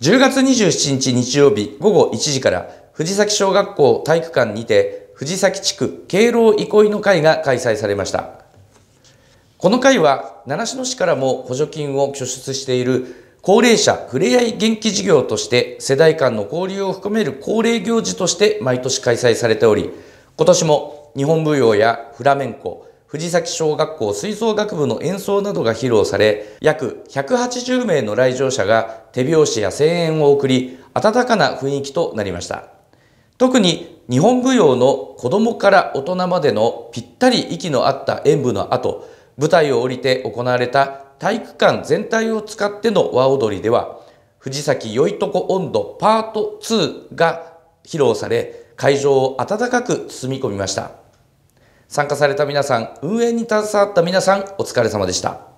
10月27日日曜日午後1時から藤崎小学校体育館にて藤崎地区敬老憩いの会が開催されましたこの会は習志野市からも補助金を拠出している高齢者ふれあい元気事業として世代間の交流を含める恒例行事として毎年開催されており今年も日本舞踊やフラメンコ藤崎小学校吹奏楽部の演奏などが披露され、約180名の来場者が手拍子や声援を送り、温かな雰囲気となりました。特に日本舞踊の子供から大人までのぴったり息の合った演舞の後、舞台を降りて行われた体育館全体を使っての和踊りでは、藤崎よいとこ温度パート2が披露され、会場を温かく包み込みました。参加された皆さん運営に携わった皆さんお疲れ様でした